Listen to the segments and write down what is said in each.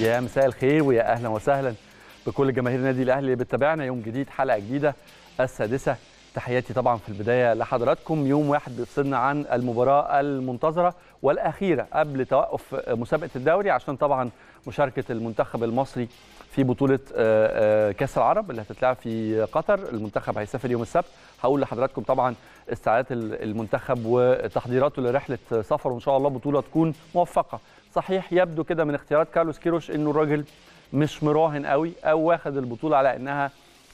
يا مساء الخير ويا اهلا وسهلا بكل جماهير النادي الاهلي اللي بتتابعنا يوم جديد حلقه جديده السادسه تحياتي طبعا في البدايه لحضراتكم يوم واحد بيفصلنا عن المباراه المنتظره والاخيره قبل توقف مسابقه الدوري عشان طبعا مشاركه المنتخب المصري في بطوله آه، آه، كاس العرب اللي هتتلعب في قطر المنتخب هيسافر يوم السبت هقول لحضراتكم طبعا استعدادات المنتخب وتحضيراته لرحله سفر وان شاء الله بطوله تكون موفقه صحيح يبدو كده من اختيارات كارلوس كيروش انه الراجل مش مراهن قوي او واخد البطوله على انها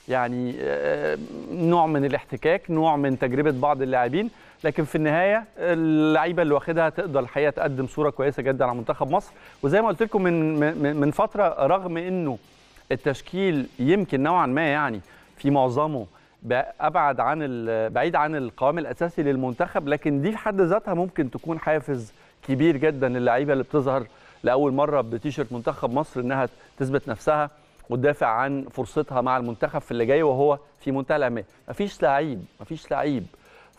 يعني آه، نوع من الاحتكاك نوع من تجربه بعض اللاعبين لكن في النهايه اللعيبه اللي واخدها تقدر الحقيقه تقدم صوره كويسه جدا على منتخب مصر وزي ما قلت لكم من من فتره رغم انه التشكيل يمكن نوعا ما يعني في معظمه ابعد عن بعيد عن القوام الاساسي للمنتخب لكن دي في حد ذاتها ممكن تكون حافز كبير جدا للعيبه اللي بتظهر لاول مره بتيشيرت منتخب مصر انها تثبت نفسها وتدافع عن فرصتها مع المنتخب في اللي جاي وهو في منتهى الاهميه مفيش لعيب مفيش لعيب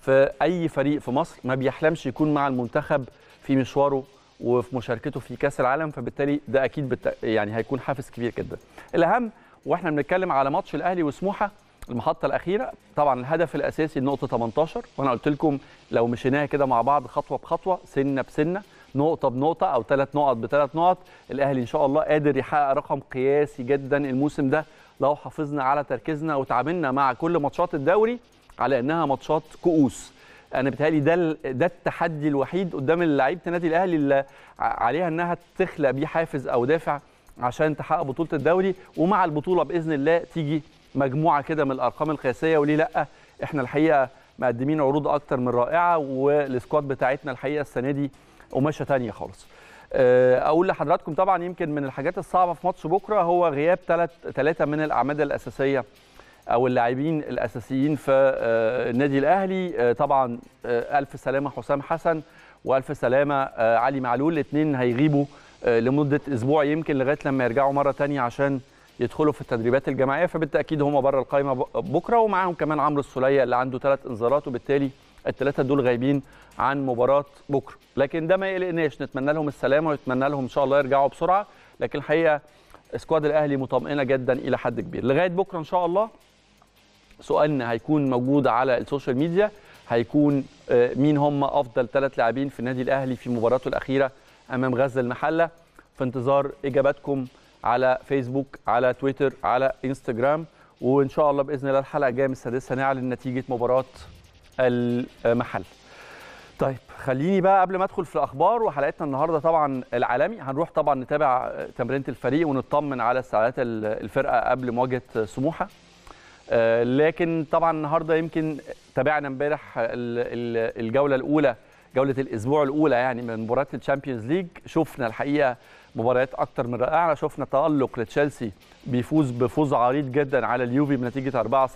في اي فريق في مصر ما بيحلمش يكون مع المنتخب في مشواره وفي مشاركته في كاس العالم فبالتالي ده اكيد بت... يعني هيكون حافز كبير جدا الاهم واحنا بنتكلم على ماتش الاهلي وسموحه المحطه الاخيره طبعا الهدف الاساسي النقطه 18 وانا قلت لكم لو مشيناها كده مع بعض خطوه بخطوه سنه بسنه نقطه بنقطه او ثلاث نقط بثلاث نقط الاهلي ان شاء الله قادر يحقق رقم قياسي جدا الموسم ده لو حافظنا على تركيزنا وتعاملنا مع كل ماتشات الدوري على انها ماتشات كؤوس انا بتهيألي ده ده التحدي الوحيد قدام لعيبه النادي الاهلي اللي عليها انها تخلق بيه حافز او دافع عشان تحقق بطوله الدوري ومع البطوله باذن الله تيجي مجموعه كده من الارقام القياسيه وليه لا احنا الحقيقه مقدمين عروض اكتر من رائعه والسكواد بتاعتنا الحقيقه السنه دي قماشه ثانيه خالص آه، اقول لحضراتكم طبعا يمكن من الحاجات الصعبه في ماتش بكره هو غياب ثلاث ثلاثه من الاعمده الاساسيه او اللاعبين الاساسيين في آه، النادي الاهلي آه، طبعا الف سلامه حسام حسن والف سلامه علي معلول الاثنين هيغيبوا لمده اسبوع يمكن لغايه لما يرجعوا مره ثانيه عشان يدخلوا في التدريبات الجماعيه فبالتاكيد هم بره القائمه بكره ومعاهم كمان عمرو السوليه اللي عنده ثلاث انذارات وبالتالي الثلاثه دول غايبين عن مباراه بكره لكن ده ما يقلقناش نتمنى لهم السلامه ونتمنى لهم ان شاء الله يرجعوا بسرعه لكن الحقيقه اسكواد الاهلي مطمئنه جدا الى حد كبير لغايه بكره ان شاء الله سؤالنا هيكون موجود على السوشيال ميديا هيكون آه، مين هم افضل ثلاث لاعبين في النادي الاهلي في مباراته الاخيره امام غزل المحله في انتظار اجاباتكم على فيسبوك على تويتر على انستجرام وان شاء الله باذن الله الحلقه الجايه من السادسه نعلن نتيجه مباراه المحل طيب خليني بقى قبل ما ادخل في الاخبار وحلقتنا النهارده طبعا العالمي هنروح طبعا نتابع تمرينه الفريق ونطمن على استعدادات الفرقه قبل مواجهه سموحه آه، لكن طبعا النهارده يمكن تابعنا امبارح الجوله الاولى جوله الاسبوع الاولى يعني من مباريات الشامبيونز ليج شفنا الحقيقه مباريات اكتر من رائعه شفنا تالق لتشيلسي بيفوز بفوز عريض جدا على اليوفي بنتيجه 4-0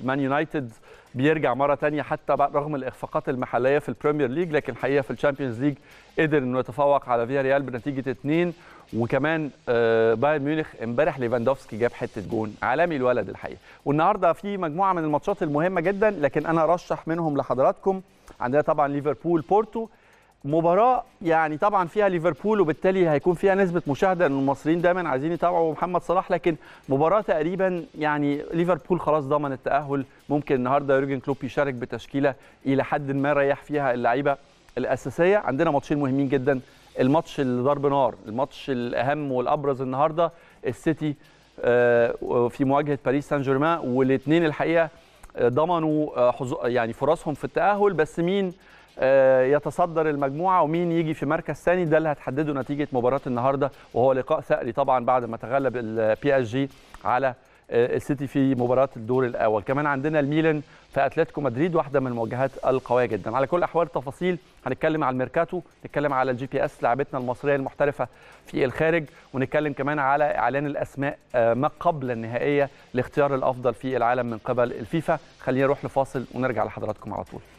مان يونايتد بيرجع مره تانية حتى رغم الاخفاقات المحليه في البريمير ليج لكن الحقيقه في الشامبيونز ليج قدر انه يتفوق على فيا ريال بنتيجه 2 وكمان آه، بايرن ميونخ امبارح ليفاندوفسكي جاب حته جون عالمي الولد الحقيقه والنهارده في مجموعه من الماتشات المهمه جدا لكن انا ارشح منهم لحضراتكم عندنا طبعا ليفربول بورتو مباراه يعني طبعا فيها ليفربول وبالتالي هيكون فيها نسبه مشاهده ان المصريين دايما عايزين يتابعوا محمد صلاح لكن مباراه تقريبا يعني ليفربول خلاص ضمن التاهل ممكن النهارده يورجن كلوب يشارك بتشكيله الى حد ما ريح فيها اللعيبه الاساسيه عندنا ماتشين مهمين جدا الماتش اللي ضرب نار الماتش الاهم والابرز النهارده السيتي آه، في مواجهه باريس سان جيرمان والاثنين الحقيقه ضمنوا آه، يعني فرصهم في التاهل بس مين آه، يتصدر المجموعه ومين يجي في مركز ثاني ده اللي هتحدده نتيجه مباراه النهارده وهو لقاء ثأري طبعا بعد ما تغلب البي اس جي على آه، السيتي في مباراه الدور الاول كمان عندنا الميلان في اتلتيكو مدريد واحده من المواجهات القويه جدا على كل احوال التفاصيل هنتكلم على الميركاتو نتكلم على الجي بي اس لعبتنا المصريه المحترفه في الخارج ونتكلم كمان على اعلان الاسماء آه، ما قبل النهائيه لاختيار الافضل في العالم من قبل الفيفا خلينا نروح لفاصل ونرجع لحضراتكم على طول